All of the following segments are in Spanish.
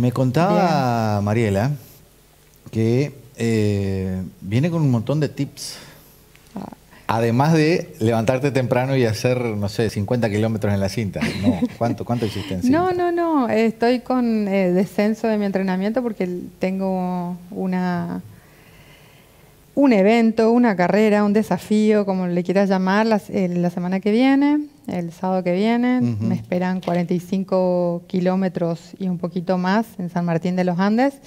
Me contaba Mariela que eh, viene con un montón de tips. Ah. Además de levantarte temprano y hacer, no sé, 50 kilómetros en la cinta. No, ¿cuánto, cuánto No, no, no. Estoy con eh, descenso de mi entrenamiento porque tengo una un evento, una carrera, un desafío, como le quieras llamar, eh, la, semana que viene, el sábado que viene. Me esperan 45 kilómetros y un poquito más en San Martín de los Andes.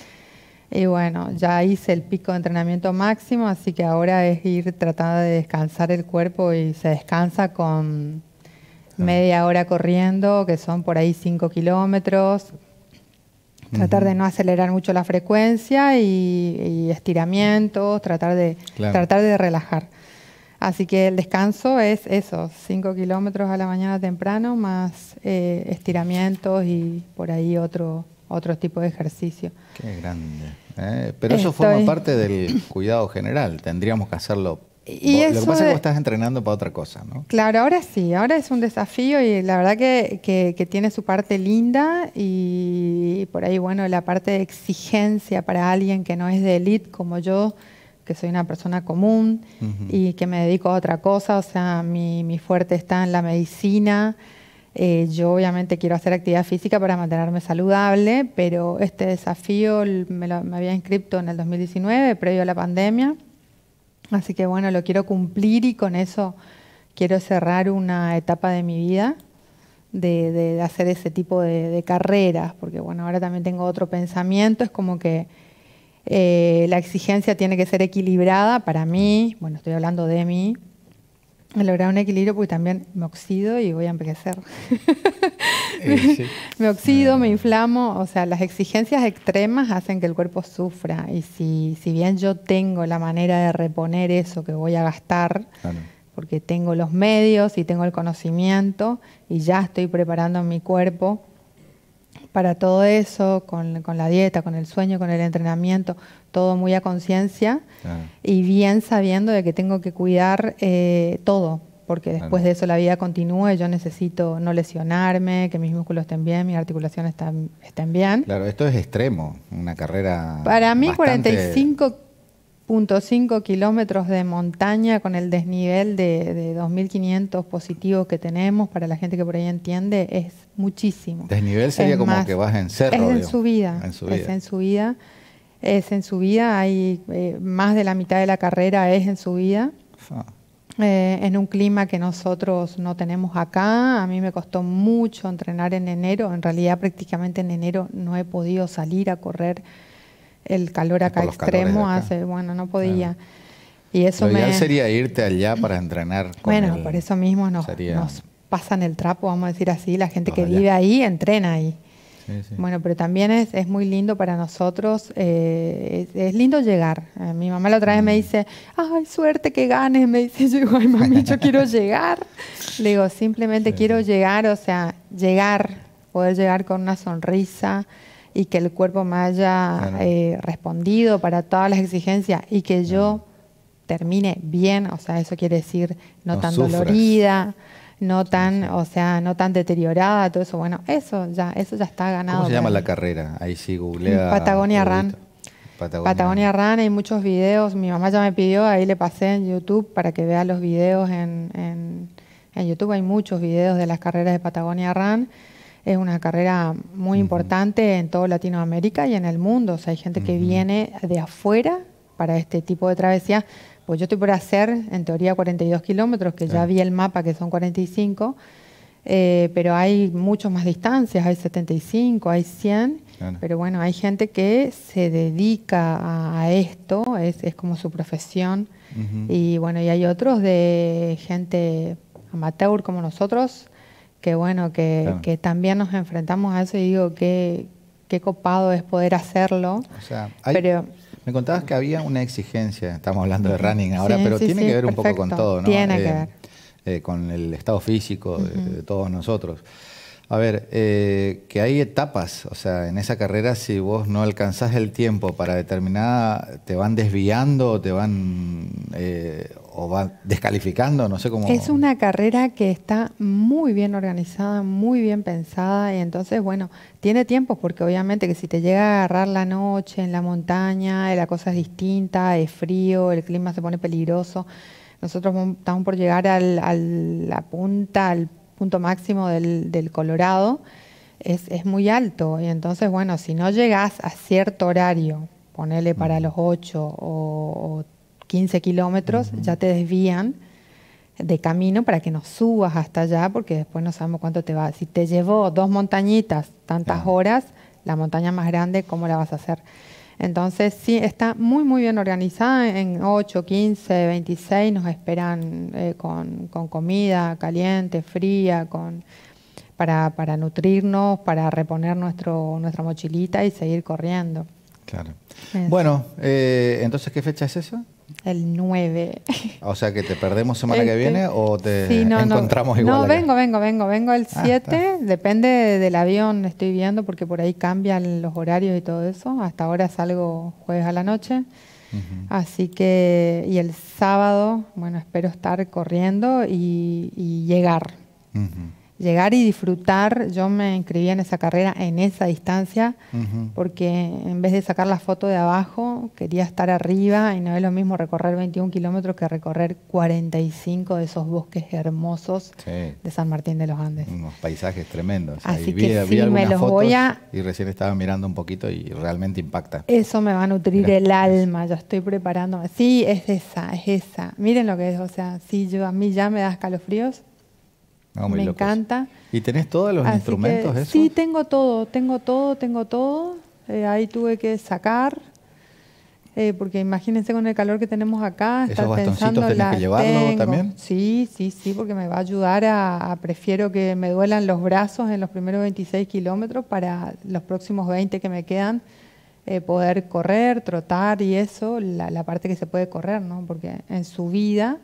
Y bueno, ya hice el pico de entrenamiento máximo, así que ahora es ir tratando de descansar el cuerpo y se descansa con ah. media hora corriendo, que son por ahí 5 kilómetros, Tratar de no acelerar mucho la frecuencia y, estiramientos, tratar de, tratar de relajar. Así que el descanso es eso, 5 kilómetros a la mañana temprano, más eh, estiramientos y por ahí otro, otro tipo de ejercicio. Qué grande. ¿eh? Pero eso forma parte del cuidado general, tendríamos que hacerlo y eso lo que pasa es que vos estás entrenando para otra cosa, ¿no? Claro, ahora sí, ahora es un desafío y la verdad que, tiene su parte linda y, por ahí, bueno, la parte de exigencia para alguien que no es de élite como yo, que soy una persona común y que me dedico a otra cosa, o sea, mi, mi fuerte está en la medicina. Eh, yo obviamente quiero hacer actividad física para mantenerme saludable, pero este desafío me, lo, me había inscrito en el 2019, previo a la pandemia. Así que bueno, lo quiero cumplir y con eso quiero cerrar una etapa de mi vida de, hacer ese tipo de, carreras, porque bueno, ahora también tengo otro pensamiento, es como que eh, la exigencia tiene que ser equilibrada para mí, bueno, estoy hablando de mí, me lograr un equilibrio porque también me oxido y voy a envejecer. Eh, me oxido, me eh. inflamo, o sea, las exigencias extremas hacen que el cuerpo sufra y si, si bien yo tengo la manera de reponer eso que voy a gastar, porque tengo los medios y tengo el conocimiento y ya estoy preparando mi cuerpo para todo eso, con, con, la dieta, con el sueño, con el entrenamiento, todo muy a conciencia ah. y bien sabiendo de que tengo que cuidar eh, todo, porque después de eso la vida continúa y yo necesito no lesionarme, que mis músculos estén bien, mis articulaciones estén, estén bien. Claro, esto es extremo, una carrera. Para mí, bastante... 45 2.5 kilómetros de montaña con el desnivel de, 2.500 positivos que tenemos, para la gente que por ahí entiende, es muchísimo. Desnivel sería como que vas en cerro. Es en, su subida, es en subida. Es en vida. hay eh, más de la mitad de la carrera es en subida. Eh, en un clima que nosotros no tenemos acá. A mí me costó mucho entrenar en enero, en realidad prácticamente en enero no he podido salir a correr el calor acá extremo hace, bueno, no podía. Y eso me... sería irte allá para entrenar. bueno, por eso mismo nos, pasan el trapo, vamos a decir así, la gente que vive ahí entrena ahí. Bueno, pero también es, muy lindo para nosotros, eh, es, lindo llegar. Eh, mi mamá la otra vez me mm. dice, ay, suerte que ganes, me dice, yo digo, ay, mami, yo quiero llegar. Le digo, simplemente quiero llegar, o sea, llegar, poder llegar con una sonrisa, y que el cuerpo me haya eh, respondido para todas las exigencias y que yo termine bien, o sea, eso quiere decir no, tan dolorida, no tan, o sea, no tan deteriorada, todo eso, bueno, eso ya, eso ya está ganado. ¿Cómo se llama la carrera? Ahí sí googlea. Mm, Patagonia Run. Patagonia. Run, hay muchos videos, mi mamá ya me pidió, ahí le pasé en YouTube para que vea los videos en, en, en YouTube, hay muchos videos de las carreras de Patagonia Run es una carrera muy importante en toda Latinoamérica y en el mundo. O sea, hay gente que viene de afuera para este tipo de travesía. Pues yo estoy por hacer, en teoría, 42 kilómetros, que ya vi el mapa que son 45, eh, pero hay muchas más distancias, hay 75, hay 100, pero bueno, hay gente que se dedica a, esto, es, como su profesión, y bueno, y hay otros de gente amateur como nosotros, que bueno, que, también nos enfrentamos a eso y digo, qué, qué copado es poder hacerlo. pero, me contabas que había una exigencia, estamos hablando de running ahora, pero tiene que ver un poco con todo, ¿no? Tiene eh, que eh, con el estado físico de, todos nosotros. A ver, eh, que hay etapas, o sea, en esa carrera si vos no alcanzás el tiempo para determinada, te van desviando, o te van o va descalificando, no sé cómo. Es una carrera que está muy bien organizada, muy bien pensada y entonces, bueno, tiene tiempo porque obviamente que si te llega a agarrar la noche en la montaña, la cosa es distinta, es frío, el clima se pone peligroso. Nosotros estamos por llegar a la punta, al punto máximo del, Colorado, es, muy alto y entonces, bueno, si no llegas a cierto horario, ponele para los 8 o 15 kilómetros, ya te desvían de camino para que no subas hasta allá, porque después no sabemos cuánto te va. Si te llevó dos montañitas tantas horas, la montaña más grande, ¿cómo la vas a hacer? Entonces, sí, está muy, muy bien organizada. En 8, 15, 26 nos esperan eh, con, comida caliente, fría, con, para, para nutrirnos, para reponer nuestro, nuestra mochilita y seguir corriendo. Claro. Bueno, eh, entonces, ¿qué fecha es eso? El 9. O sea que te perdemos semana que este, viene o te encontramos no, igual. No, vengo, vengo, vengo, vengo el 7. Ah, depende del avión, estoy viendo porque por ahí cambian los horarios y todo eso. Hasta ahora salgo jueves a la noche. Así que, y el sábado, bueno, espero estar corriendo y, llegar llegar y disfrutar. Yo me inscribí en esa carrera en esa distancia, porque en vez de sacar la foto de abajo, quería estar arriba y no es lo mismo recorrer 21 kilómetros que recorrer 45 de esos bosques hermosos de San Martín de los Andes. Unos paisajes tremendos. Así que sí, me los voy a... Y recién estaba mirando un poquito y realmente impacta. Eso me va a nutrir el alma, yo estoy preparándome. Sí, es esa, es esa. Miren lo que es, o sea, sí, yo, a mí ya me da escalofríos Ah, me encanta. ¿Y tenés todos los instrumentos? Sí, tengo todo, tengo todo, tengo todo. Eh, ahí tuve que sacar, eh, porque imagínense con el calor que tenemos acá. ¿Esos bastoncitos tenés que llevarlo también? Sí, sí, sí, porque me va a ayudar a, Prefiero que me duelan los brazos en los primeros 26 kilómetros para los próximos 20 que me quedan. Eh, poder correr, trotar y eso, la, la parte que se puede correr, ¿no? Porque en su vida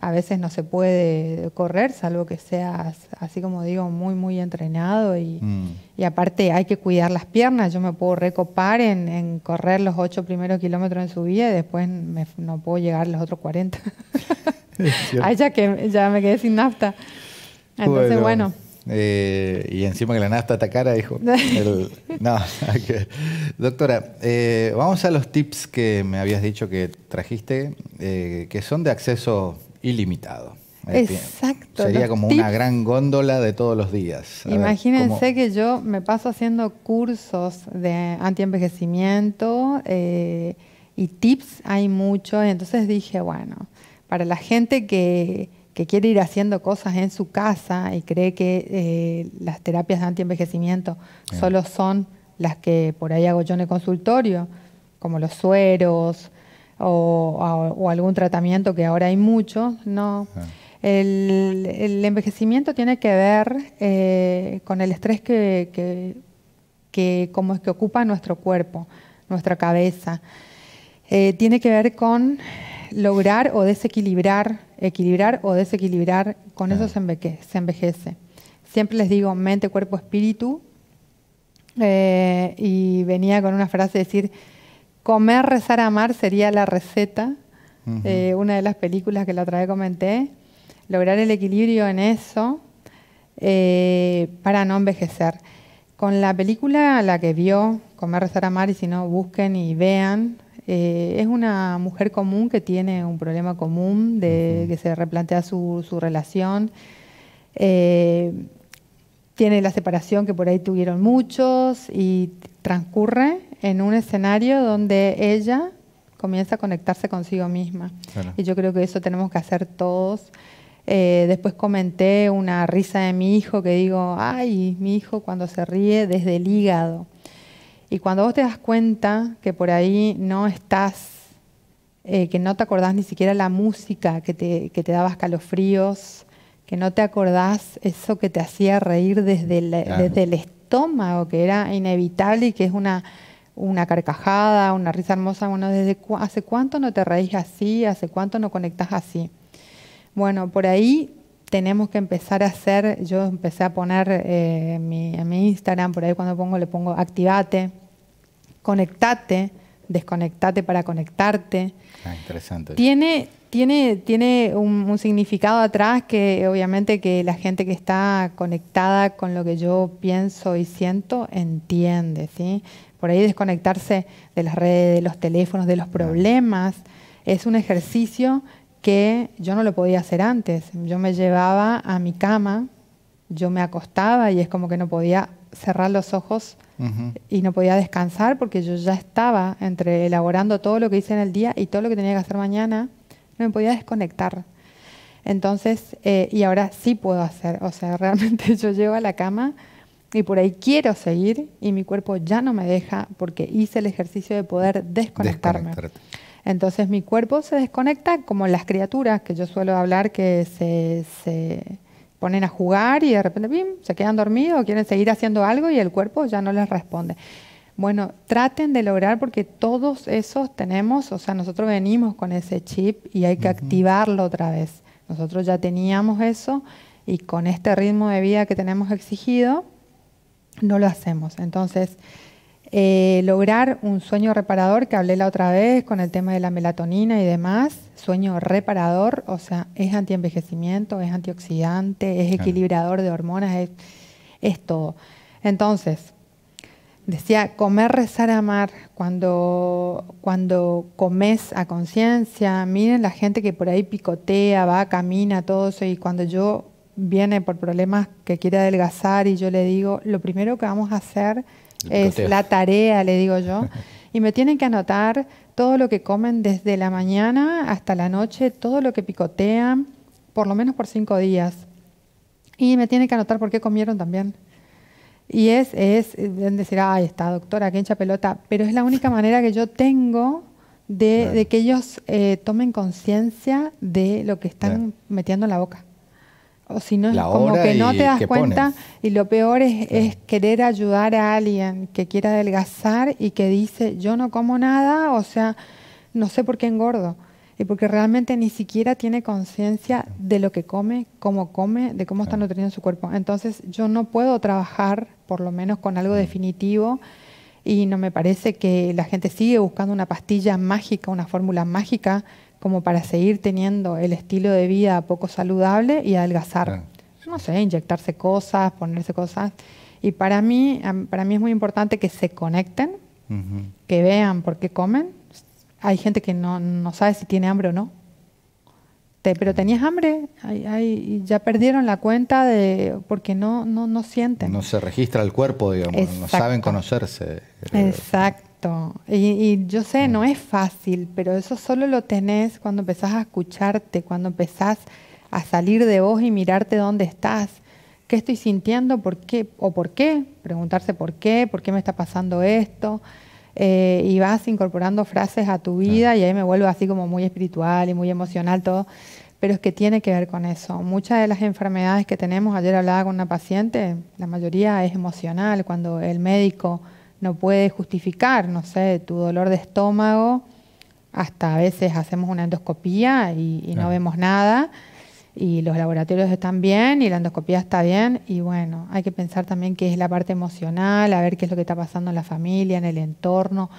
a veces no se puede correr, salvo que seas, así como digo, muy, muy entrenado y, mm. aparte hay que cuidar las piernas. Yo me puedo recopar en, correr los ocho primeros kilómetros en su vida y después no puedo llegar los otros 40. Ay, ya que ya me quedé sin nafta. Entonces, bueno eh, y encima que la Nasta está atacara, dijo. doctora, eh, vamos a los tips que me habías dicho que trajiste, eh, que son de acceso ilimitado. Exacto. Sería como una gran góndola de todos los días. Imagínense que yo me paso haciendo cursos de antienvejecimiento y tips hay muchos. Entonces dije, bueno, para la gente que que quiere ir haciendo cosas en su casa y cree que eh, las terapias de antienvejecimiento solo son las que por ahí hago yo en el consultorio, como los sueros o, algún tratamiento que ahora hay mucho, no. El, envejecimiento tiene que ver eh, con el estrés que, como es que ocupa nuestro cuerpo, nuestra cabeza. Eh, tiene que ver con lograr o desequilibrar, equilibrar o desequilibrar, con eso se envejece, Siempre les digo mente, cuerpo, espíritu. Eh, y venía con una frase de decir, comer, rezar, amar sería la receta. Eh, una de las películas que la otra vez comenté. Lograr el equilibrio en eso eh, para no envejecer. Con la película, la que vio, Comer, Rezar, Amar, y si no, busquen y vean, eh, es una mujer común que tiene un problema común, de que se replantea su, relación. Eh, tiene la separación que por ahí tuvieron muchos y transcurre en un escenario donde ella comienza a conectarse consigo misma. Y yo creo que eso tenemos que hacer todos. Eh, después comenté una risa de mi hijo que digo, ay, mi hijo cuando se ríe desde el hígado. Y cuando vos te das cuenta que por ahí no estás, eh, que no te acordás ni siquiera la música que te, que te daba escalofríos, que no te acordás eso que te hacía reír desde el, estómago, que era inevitable y que es una, una carcajada, una risa hermosa, bueno, ¿desde ¿hace cuánto no te reís así? ¿Hace cuánto no conectás así? Bueno, por ahí tenemos que empezar a hacer, yo empecé a poner eh, en, mi, Instagram, por ahí cuando pongo le pongo activate, conectate, desconectate para conectarte. Ah, interesante. Tiene, tiene, tiene un, un, significado atrás que obviamente que la gente que está conectada con lo que yo pienso y siento entiende, ¿sí? Por ahí desconectarse de las redes, de los teléfonos, de los problemas, es un ejercicio yo no lo podía hacer antes. Yo me llevaba a mi cama, yo me acostaba y es como que no podía cerrar los ojos y no podía descansar porque yo ya estaba entre elaborando todo lo que hice en el día y todo lo que tenía que hacer mañana, no me podía desconectar. Entonces, eh, y ahora sí puedo hacer, o sea, realmente yo llego a la cama y por ahí quiero seguir y mi cuerpo ya no me deja porque hice el ejercicio de poder desconectarme. Entonces mi cuerpo se desconecta como las criaturas que yo suelo hablar que se, ponen a jugar y de repente se quedan dormidos o quieren seguir haciendo algo y el cuerpo ya no les responde. Bueno, traten de lograr porque todos esos tenemos, o sea, nosotros venimos con ese chip y hay que activarlo otra vez. Nosotros ya teníamos eso y con este ritmo de vida que tenemos exigido, no lo hacemos. Entonces, eh, lograr un sueño reparador, que hablé la otra vez con el tema de la melatonina y demás, sueño reparador, o sea, es antienvejecimiento, es antioxidante, es equilibrador de hormonas, es, todo. Entonces, decía, comer, rezar, amar, cuando, cuando comes a conciencia, miren la gente que por ahí picotea, va, camina, todo eso, y cuando yo viene por problemas que quiere adelgazar y yo le digo, lo primero que vamos a hacer es la tarea, le digo yo. Y me tienen que anotar todo lo que comen desde la mañana hasta la noche, todo lo que picotean, por lo menos por cinco días. Y me tienen que anotar por qué comieron también. Y es, es donde decir, ahí está doctora, que hincha pelota, pero es la única manera que yo tengo de, de que ellos eh, tomen conciencia de lo que están metiendo en la boca o si no, como que no te das cuenta. Y lo peor es, querer ayudar a alguien que quiera adelgazar y que dice, yo no como nada, o sea, no sé por qué engordo. Y porque realmente ni siquiera tiene conciencia de lo que come, cómo come, de cómo está nutriendo su cuerpo. Entonces yo no puedo trabajar, por lo menos con algo definitivo, y no me parece que la gente sigue buscando una pastilla mágica, una fórmula mágica como para seguir teniendo el estilo de vida poco saludable y adelgazar. No sé, inyectarse cosas, ponerse cosas. Y para mí, para mí es muy importante que se conecten, que vean por qué comen. Hay gente que no, sabe si tiene hambre o no. Te, pero tenías hambre, ya perdieron la cuenta de porque no, no, no sienten. No se registra el cuerpo, digamos, no saben conocerse. Eh, Exacto. Y, yo sé, no mm. es fácil, pero eso solo lo tenés cuando empezás a escucharte, cuando empezás a salir de vos y mirarte dónde estás. ¿Qué estoy sintiendo? ¿Por qué? ¿O por qué? Preguntarse por qué, por qué me está pasando esto. Eh, y vas incorporando frases a tu vida y ahí me vuelvo así como muy espiritual y muy emocional todo. Pero es que tiene que ver con eso. Muchas de las enfermedades que tenemos, ayer hablaba con una paciente, la mayoría es emocional, cuando el médico no puede justificar, no sé, tu dolor de estómago, hasta a veces hacemos una endoscopía y, no vemos nada, y los laboratorios están bien, y la endoscopía está bien, y bueno, hay que pensar también qué es la parte emocional, a ver qué es lo que está pasando en la familia, en el entorno,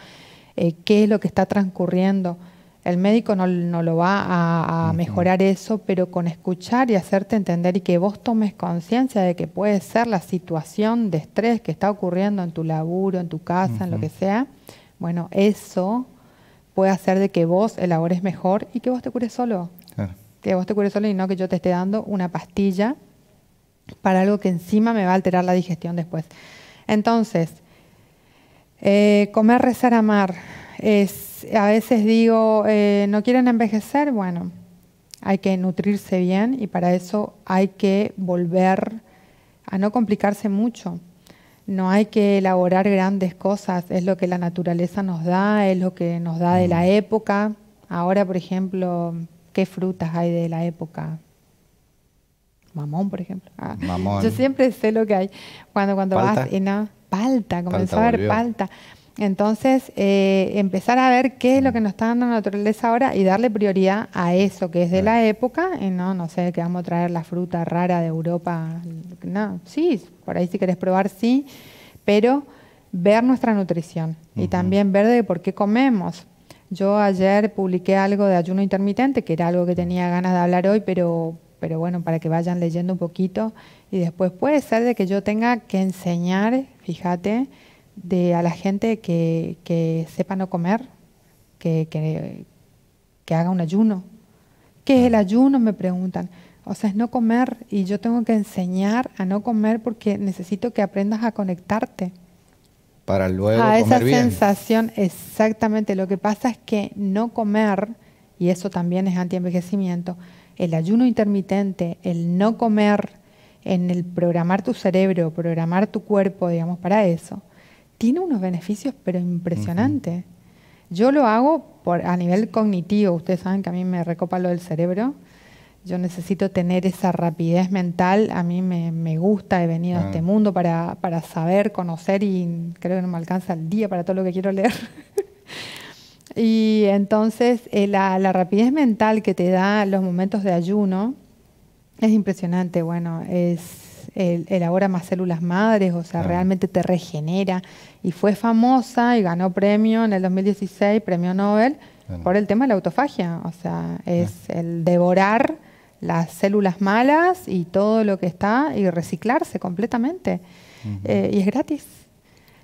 eh, qué es lo que está transcurriendo. El médico no, lo va a, mejorar eso, pero con escuchar y hacerte entender y que vos tomes conciencia de que puede ser la situación de estrés que está ocurriendo en tu laburo, en tu casa, en lo que sea, bueno, eso puede hacer de que vos elabores mejor y que vos te cures solo. Que vos te cures solo y no que yo te esté dando una pastilla para algo que encima me va a alterar la digestión después. Entonces, eh, comer, rezar, amar es a veces digo, eh, ¿no quieren envejecer? Bueno, hay que nutrirse bien y para eso hay que volver a no complicarse mucho. No hay que elaborar grandes cosas, es lo que la naturaleza nos da, es lo que nos da de la época. Ahora, por ejemplo, ¿qué frutas hay de la época? Mamón, por ejemplo. Ah, Mamón. Yo siempre sé lo que hay. Cuando, cuando vas en la palta, comenzó a ver palta. Entonces, eh, empezar a ver qué es lo que nos está dando la naturaleza ahora y darle prioridad a eso que es de la época, y eh, no, no sé, que vamos a traer la fruta rara de Europa. No, sí, por ahí si querés probar, sí, pero ver nuestra nutrición y también ver de por qué comemos. Yo ayer publiqué algo de ayuno intermitente, que era algo que tenía ganas de hablar hoy, pero, pero bueno, para que vayan leyendo un poquito. Y después puede ser de que yo tenga que enseñar, fíjate, de a la gente que, sepa no comer, que, haga un ayuno. ¿Qué es el ayuno? Me preguntan. O sea, es no comer y yo tengo que enseñar a no comer porque necesito que aprendas a conectarte. Para luego a esa sensación, exactamente. Lo que pasa es que no comer, y eso también es antienvejecimiento, el ayuno intermitente, el no comer, en el programar tu cerebro, programar tu cuerpo, digamos, para eso, tiene unos beneficios, pero impresionante. Yo lo hago por, a nivel cognitivo, ustedes saben que a mí me recopa lo del cerebro. Yo necesito tener esa rapidez mental, a mí me, gusta, he venido a este ah. mundo para, saber, conocer y creo que no me alcanza el día para todo lo que quiero leer. Y entonces eh, la, rapidez mental que te da los momentos de ayuno es impresionante. Bueno, es elabora más células madres, o sea, realmente te regenera. Y fue famosa y ganó premio en el 2016, premio Nobel, por el tema de la autofagia. O sea, es el devorar las células malas y todo lo que está y reciclarse completamente. Eh, y es gratis.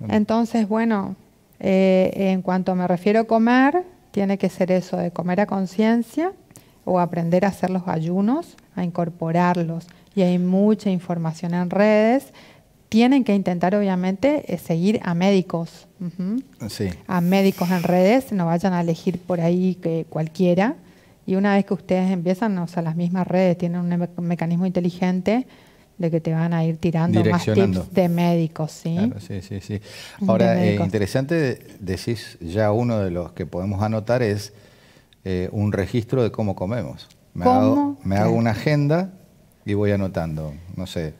Entonces, bueno, eh, en cuanto me refiero a comer, tiene que ser eso de comer a conciencia o aprender a hacer los ayunos, a incorporarlos, y hay mucha información en redes, tienen que intentar obviamente eh, seguir a médicos, a médicos en redes, no vayan a elegir por ahí que cualquiera. Y una vez que ustedes empiezan, o sea, las mismas redes tienen un mecanismo inteligente de que te van a ir tirando más tips de médicos, ¿sí? Ahora, eh, interesante, decís ya uno de los que podemos anotar es eh, un registro de cómo comemos. Me, Hago, me hago una agenda y voy anotando, no sé.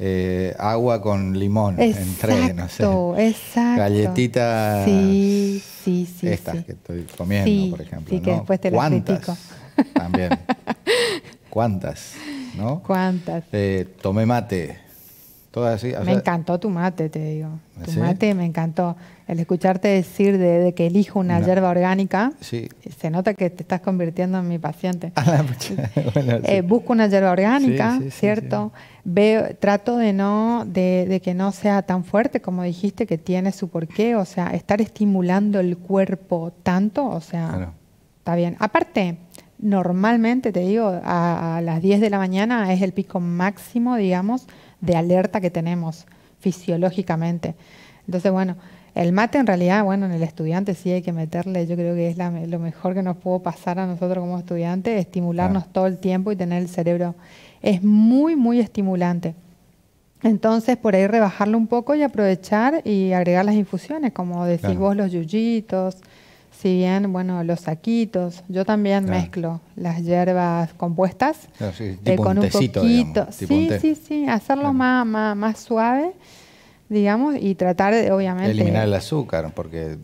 Eh, agua con limón exacto, en tres, no sé. Exacto. Galletitas. Sí, sí, sí. Estas que estoy comiendo, por ejemplo. Sí, ¿no? que después te las ¿Cuántas? También. ¿Cuántas? ¿No? ¿Cuántas? Eh, tomé mate me encantó tu mate, te digo. Tu mate me encantó. El escucharte decir de, que elijo una hierba orgánica, sí. se nota que te estás convirtiendo en mi paciente. Ah, pues, eh, busco una hierba orgánica, ¿cierto? Veo, trato de no, de, que no sea tan fuerte como dijiste, que tiene su porqué. O sea, estar estimulando el cuerpo tanto, o sea, está bien. Aparte, normalmente te digo, a, a las 10 de la mañana es el pico máximo, digamos de alerta que tenemos fisiológicamente. Entonces, bueno, el mate en realidad, bueno, en el estudiante sí hay que meterle, yo creo que es lo mejor que nos pudo pasar a nosotros como estudiantes, estimularnos todo el tiempo y tener el cerebro. Es muy, muy estimulante. Entonces, por ahí rebajarlo un poco y aprovechar y agregar las infusiones, como decís vos, los yuyitos, si bien, bueno, los saquitos, yo también ah. mezclo las hierbas compuestas ah, eh, con un, sí, sí, sí, hacerlo ah. más, suave, digamos, y tratar, de, obviamente... Eliminar el azúcar, porque...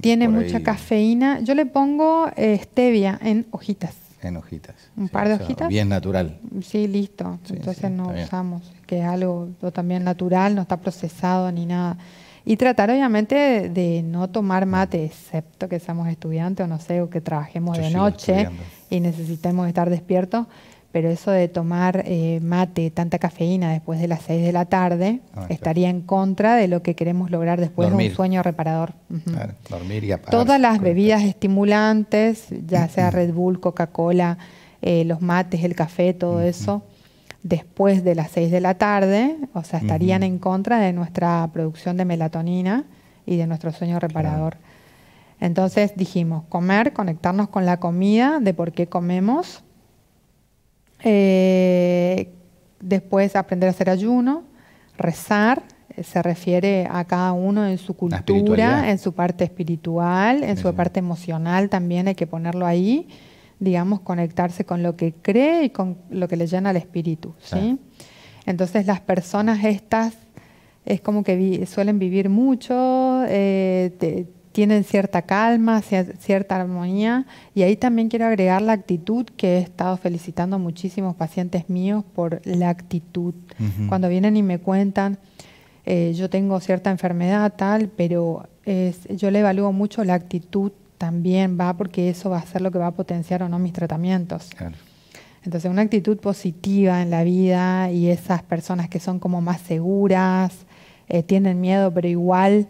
Tiene mucha cafeína. Yo le pongo eh, stevia en hojitas. En hojitas. Un par de hojitas. Bien natural. Sí, listo. Entonces no usamos, que es algo también natural, no está procesado ni nada. Y tratar obviamente de no tomar mate, excepto que seamos estudiantes o no sé, o que trabajemos de noche y necesitemos estar despiertos, pero eso de tomar eh, mate, tanta cafeína después de las 6 de la tarde, ah, estaría en contra de lo que queremos lograr después de un sueño reparador. Todas las bebidas estimulantes, ya sea Red Bull, Coca-Cola, eh, los mates, el café, todo eso después de las seis de la tarde, o sea, estarían en contra de nuestra producción de melatonina y de nuestro sueño reparador. Entonces dijimos, comer, conectarnos con la comida, de por qué comemos, eh, después aprender a hacer ayuno, rezar, eh, se refiere a cada uno en su cultura, en su parte espiritual, en su parte emocional también hay que ponerlo ahí digamos, conectarse con lo que cree y con lo que le llena el espíritu. ¿sí? Entonces las personas estas es como que suelen vivir mucho, eh, tienen cierta calma, cierta armonía. Y ahí también quiero agregar la actitud, que he estado felicitando a muchísimos pacientes míos por la actitud. Cuando vienen y me cuentan, eh, yo tengo cierta enfermedad tal, pero es, yo le evalúo mucho la actitud también va porque eso va a ser lo que va a potenciar o no mis tratamientos. Entonces, una actitud positiva en la vida y esas personas que son como más seguras, eh, tienen miedo, pero igual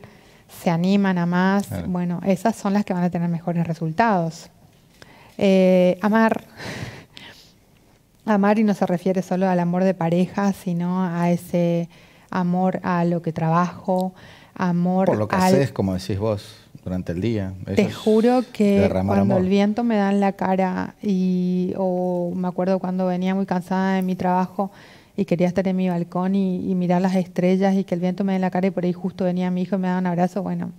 se animan a más, bueno, esas son las que van a tener mejores resultados. Eh, amar. Amar y no se refiere solo al amor de pareja, sino a ese amor a lo que trabajo, amor... Por lo que haces, como decís vos durante el día. Te juro que cuando el viento me da en la cara y o me acuerdo cuando venía muy cansada de mi trabajo y quería estar en mi balcón y, mirar las estrellas y que el viento me dé en la cara y por ahí justo venía mi hijo y me daba un abrazo, bueno,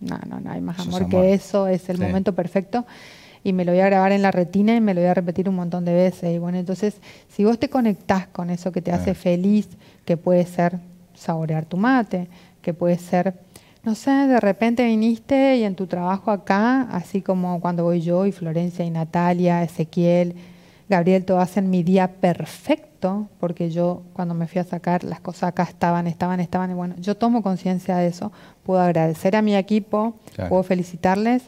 no, no, no hay más amor, que eso, es el momento perfecto y me lo voy a grabar en la retina y me lo voy a repetir un montón de veces. Y bueno, entonces, si vos te conectás con eso que te hace feliz, que puede ser saborear tu mate, que puede ser no sé, de repente viniste y en tu trabajo acá, así como cuando voy yo y Florencia y Natalia, Ezequiel, Gabriel, todo hacen mi día perfecto, porque yo cuando me fui a sacar las cosas acá estaban, estaban, estaban, y bueno, yo tomo conciencia de eso, puedo agradecer a mi equipo, puedo felicitarles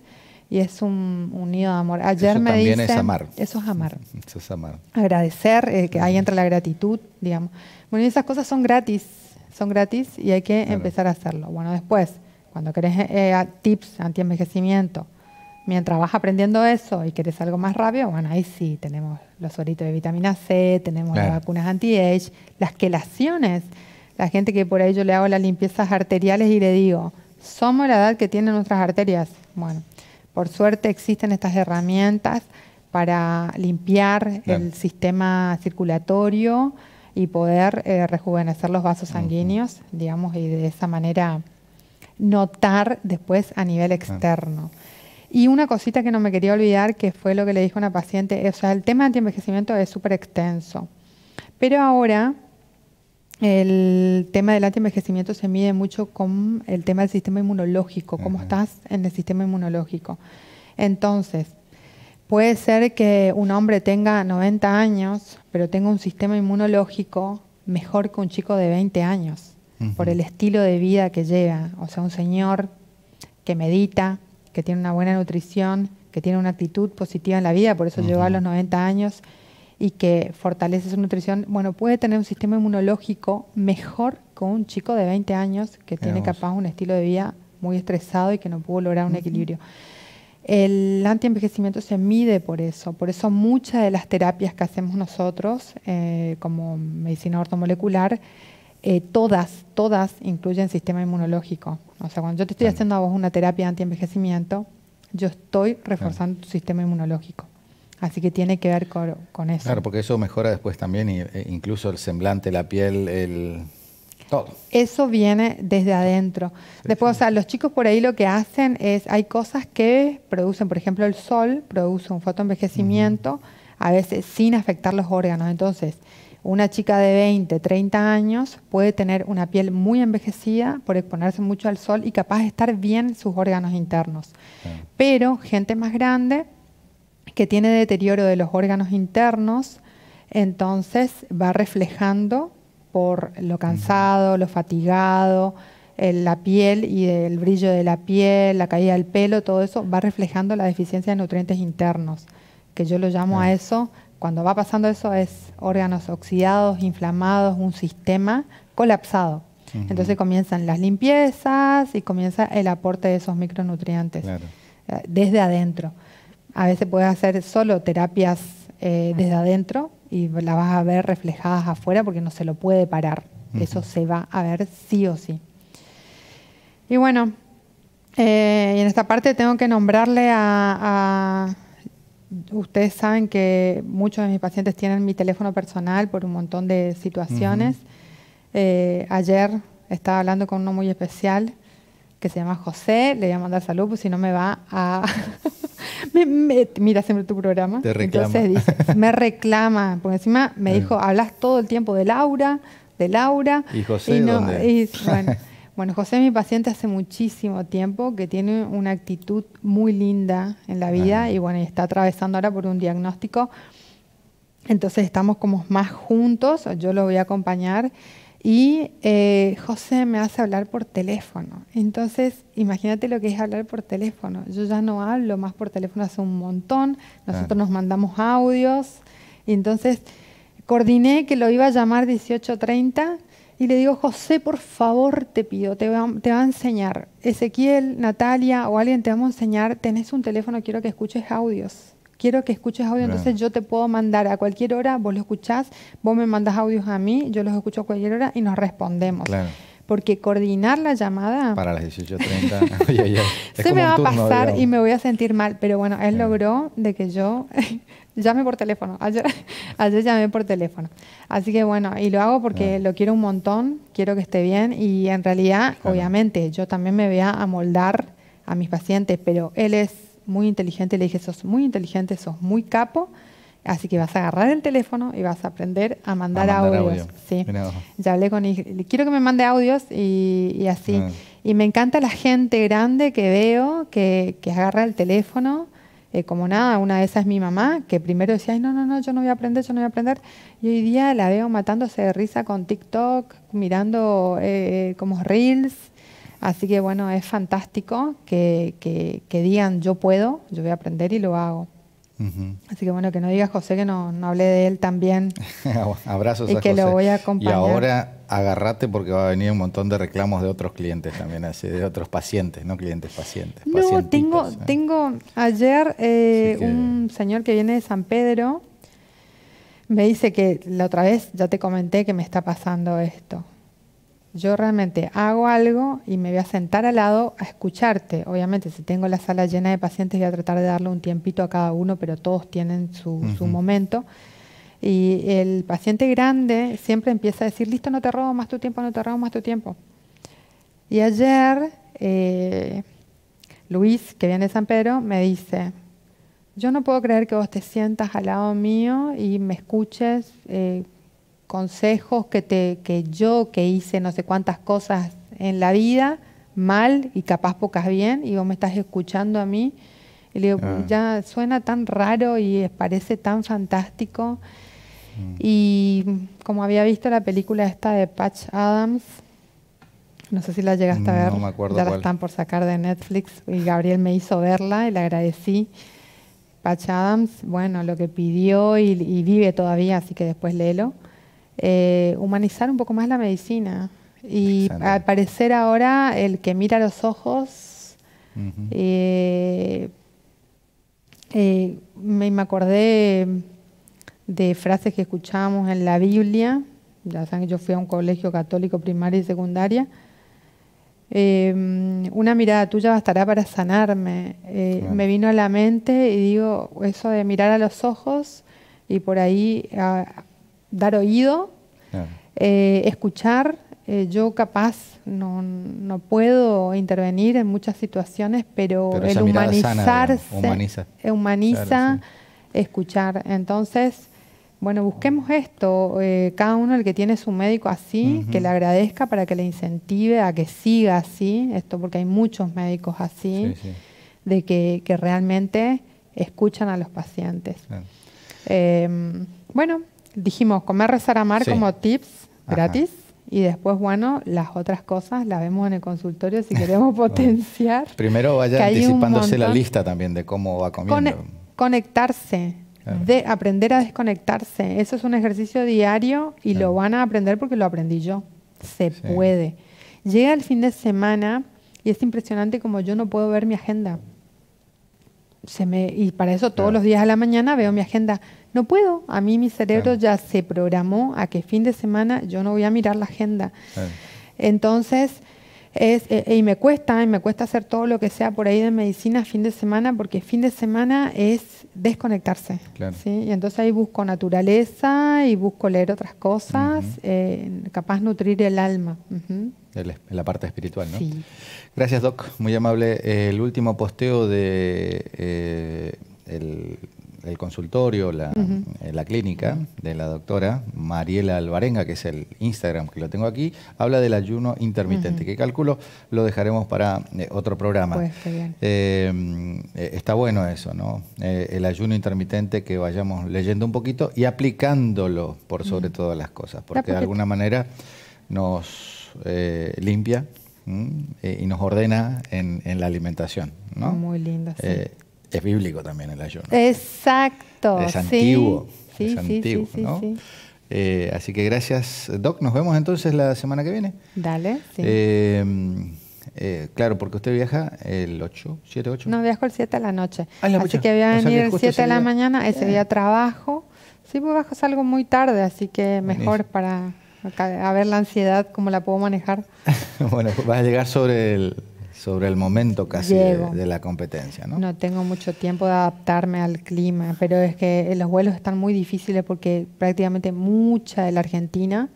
y es un, nido de amor. Ayer me también es amar. Eso es amar. Eso es amar. Agradecer, eh, que ahí entra la gratitud, digamos. Bueno, esas cosas son gratis son gratis y hay que empezar a hacerlo. Bueno, después, cuando querés eh, tips anti-envejecimiento, mientras vas aprendiendo eso y querés algo más rápido, bueno, ahí sí tenemos los oritos de vitamina C, tenemos las vacunas anti-age, las quelaciones. La gente que por ahí yo le hago las limpiezas arteriales y le digo, somos la edad que tienen nuestras arterias. Bueno, por suerte existen estas herramientas para limpiar el sistema circulatorio y poder eh, rejuvenecer los vasos sanguíneos, digamos, y de esa manera notar después a nivel externo. Y una cosita que no me quería olvidar, que fue lo que le dijo una paciente, o sea, el tema de antienvejecimiento es súper extenso. Pero ahora el tema del antienvejecimiento se mide mucho con el tema del sistema inmunológico, cómo estás en el sistema inmunológico. Entonces, Puede ser que un hombre tenga 90 años, pero tenga un sistema inmunológico mejor que un chico de 20 años, por el estilo de vida que lleva. O sea, un señor que medita, que tiene una buena nutrición, que tiene una actitud positiva en la vida, por eso lleva a los 90 años, y que fortalece su nutrición, bueno, puede tener un sistema inmunológico mejor que un chico de 20 años que tiene capaz un estilo de vida muy estresado y que no pudo lograr un equilibrio. El antienvejecimiento se mide por eso, por eso muchas de las terapias que hacemos nosotros eh, como medicina ortomolecular, eh, todas, todas incluyen sistema inmunológico. O sea, cuando yo te estoy haciendo a vos una terapia antienvejecimiento, yo estoy reforzando tu sistema inmunológico. Así que tiene que ver con, con, eso. Claro, porque eso mejora después también, eh, incluso el semblante, la piel, el eso viene desde adentro. Después, o sea, los chicos por ahí lo que hacen es, hay cosas que producen, por ejemplo, el sol produce un fotoenvejecimiento, a veces sin afectar los órganos. Entonces, una chica de 20, 30 años puede tener una piel muy envejecida por exponerse mucho al sol y capaz de estar bien sus órganos internos. Pero gente más grande que tiene deterioro de los órganos internos, entonces va reflejando por lo cansado, lo fatigado, la piel y el brillo de la piel, la caída del pelo, todo eso va reflejando la deficiencia de nutrientes internos, que yo lo llamo a eso, cuando va pasando eso es órganos oxidados, inflamados, un sistema colapsado. Entonces comienzan las limpiezas y comienza el aporte de esos micronutrientes eh, desde adentro. A veces puedes hacer solo terapias eh, desde adentro y la vas a ver reflejadas afuera porque no se lo puede parar. Eso se va a ver sí o sí. Y bueno, eh, en esta parte tengo que nombrarle a, ustedes saben que muchos de mis pacientes tienen mi teléfono personal por un montón de situaciones. Eh, ayer estaba hablando con uno muy especial que se llama José, le voy a mandar salud, pues si no me va a, mira siempre tu programa. Entonces dice, me reclama, porque encima me dijo, hablas todo el tiempo de Laura, de Laura. Y José, y bueno, José es mi paciente hace muchísimo tiempo, que tiene una actitud muy linda en la vida y bueno, y está atravesando ahora por un diagnóstico. Entonces estamos como más juntos, yo lo voy a acompañar y eh, José me hace hablar por teléfono. Entonces, imagínate lo que es hablar por teléfono. Yo ya no hablo más por teléfono hace un montón. Nosotros nos mandamos audios. Y entonces coordiné que lo iba a llamar 18.30 y le digo, José, por favor, te pido, te va, te va a enseñar. Ezequiel, Natalia o alguien te vamos a enseñar. Tenés un teléfono, quiero que escuches audios quiero que escuches audio, entonces yo te puedo mandar a cualquier hora, vos lo escuchás, vos me mandas audios a mí, yo los escucho a cualquier hora y nos respondemos. porque coordinar la llamada... Para las 18.30. se me va a pasar y me voy a sentir mal, pero bueno, él logró de que yo llame por teléfono. Ayer, ayer, llamé por teléfono. Así que bueno, y lo hago porque lo quiero un montón, quiero que esté bien y en realidad, obviamente, yo también me voy a amoldar a mis pacientes, pero él es muy inteligente, le dije, sos muy inteligente, sos muy capo, así que vas a agarrar el teléfono y vas a aprender a mandar, audios. Sí. Ya hablé con quiero que me mande audios y, así. Ah. Y me encanta la gente grande que veo que, agarra el teléfono. Eh, como nada, una de esas es mi mamá, que primero decía, Ay, no, no, no, yo no voy a aprender, yo no voy a aprender. Y hoy día la veo matándose de risa con TikTok, mirando eh, eh, como reels, Así que bueno, es fantástico que, digan yo puedo, yo voy a aprender y lo hago. Así que bueno, que no digas José que no, hablé de él también. Abrazos y que lo voy a acompañar. Y ahora agarrate porque va a venir un montón de reclamos de otros clientes también, de otros pacientes, no clientes, pacientes. No, tengo, ¿eh? tengo ayer eh, un señor que viene de San Pedro, me dice que la otra vez ya te comenté que me está pasando esto. Yo realmente hago algo y me voy a sentar al lado a escucharte. Obviamente, si tengo la sala llena de pacientes, voy a tratar de darle un tiempito a cada uno, pero todos tienen su, momento. Y el paciente grande siempre empieza a decir, listo, no te robo más tu tiempo, no te robo más tu tiempo. Y ayer, eh, Luis, que viene de San Pedro, me dice, yo no puedo creer que vos te sientas al lado mío y me escuches. Eh, consejos que, te, que yo, que hice no sé cuántas cosas en la vida, mal y capaz pocas bien, y vos me estás escuchando a mí, y le digo, ah. ya suena tan raro y parece tan fantástico. Mm. Y como había visto la película esta de Patch Adams, no sé si la llegaste a ver, la están por sacar de Netflix, y Gabriel me hizo verla y le agradecí. Patch Adams, bueno, lo que pidió y vive todavía, así que después léelo. Eh, humanizar un poco más la medicina. Y al parecer ahora el que mira los ojos, eh, eh, me, acordé de frases que escuchábamos en la Biblia, ya saben que yo fui a un colegio católico primaria y secundaria, una mirada tuya bastará para sanarme. Me vino a la mente y digo, eso de mirar a los ojos y por ahí a, dar oído, eh, escuchar. Eh, yo capaz no, puedo intervenir en muchas situaciones, pero, el humanizarse humaniza, escuchar. Entonces, bueno, busquemos esto, eh, cada uno el que tiene su médico así, que le agradezca para que le incentive a que siga así, esto porque hay muchos médicos así, de que, realmente escuchan a los pacientes. bueno, dijimos comer, rezar, amar como tips gratis. Y después, bueno, las otras cosas las vemos en el consultorio si queremos potenciar. primero vaya anticipándose la lista también de cómo va comiendo. conectarse, de aprender a desconectarse. Eso es un ejercicio diario y lo van a aprender porque lo aprendí yo. Se puede. Llega el fin de semana y es impresionante como yo no puedo ver mi agenda se me, y para eso todos los días a la mañana veo mi agenda. No puedo, a mí mi cerebro ya se programó a que fin de semana yo no voy a mirar la agenda. Entonces, eh, y me cuesta, y me cuesta hacer todo lo que sea por ahí de medicina fin de semana, porque fin de semana es desconectarse. Y entonces ahí busco naturaleza y busco leer otras cosas, eh, capaz nutrir el alma. En la parte espiritual, ¿no? Gracias, Doc. Muy amable. el último posteo de eh, el consultorio, eh, la, clínica de la doctora Mariela Alvarenga, que es el Instagram que lo tengo aquí, habla del ayuno intermitente, que calculo lo dejaremos para eh, otro programa. Pues, em, eh, está bueno eso, ¿no? el ayuno intermitente que vayamos leyendo un poquito y aplicándolo por sobre todas las cosas, porque, de alguna manera nos limpia y nos ordena en, la alimentación. Muy linda. Sí. Es bíblico también el ayuno. Exacto. Es antiguo. Sí, ¿no? Eh, así que gracias, Doc. Nos vemos entonces la semana que viene. Dale. Sí. Eh, eh, claro, porque usted viaja el 8, 7, 8. No, viajo el 7 a la noche. Ah, así que voy a venir el 7 de la mañana. Ese día trabajo. Sí, pues bajo salgo muy tarde, así que mejor para ver la ansiedad, cómo la puedo manejar. bueno, vas a llegar sobre el, sobre el momento casi de, la competencia. ¿no? tengo mucho tiempo de adaptarme al clima, pero es que los vuelos están muy difíciles porque prácticamente mucha de la Argentina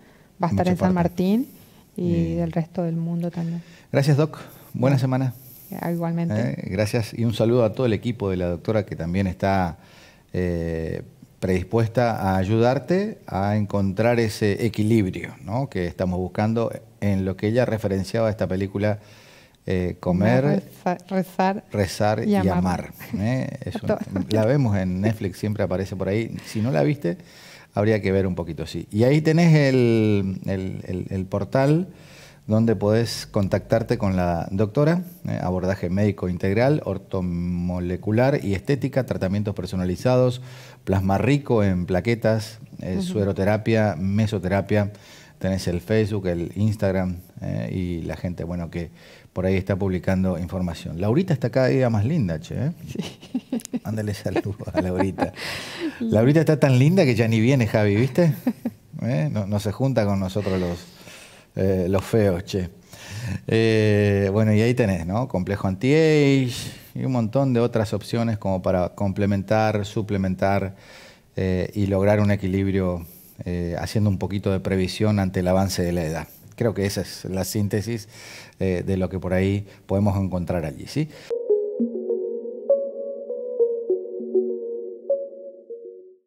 va a estar en San Martín y, del resto del mundo también. Gracias, Doc. Buena semana. Ah, igualmente. Eh, gracias y un saludo a todo el equipo de la doctora que también está eh, predispuesta a ayudarte a encontrar ese equilibrio que estamos buscando en lo que ella referenciaba esta película eh, comer, rezar, rezar, y, amar. ¿eh? la vemos en Netflix, siempre aparece por ahí. Si no la viste, habría que ver un poquito, sí. Y ahí tenés el, portal donde podés contactarte con la doctora, ¿eh? abordaje médico integral, ortomolecular y estética, tratamientos personalizados, plasma rico en plaquetas, sueroterapia, mesoterapia, tenés el Facebook, el Instagram y la gente bueno que por ahí está publicando información. Laurita está cada día más linda, che. ¿eh? Sí. Ándale saludos a Laurita. Laurita está tan linda que ya ni viene, Javi, ¿viste? ¿Eh? No, se junta con nosotros los, eh, los feos, che. bueno, y ahí tenés, ¿no? Complejo anti-age y un montón de otras opciones como para complementar, suplementar y lograr un equilibrio haciendo un poquito de previsión ante el avance de la edad. Creo que esa es la síntesis eh, de lo que por ahí podemos encontrar allí. ¿sí?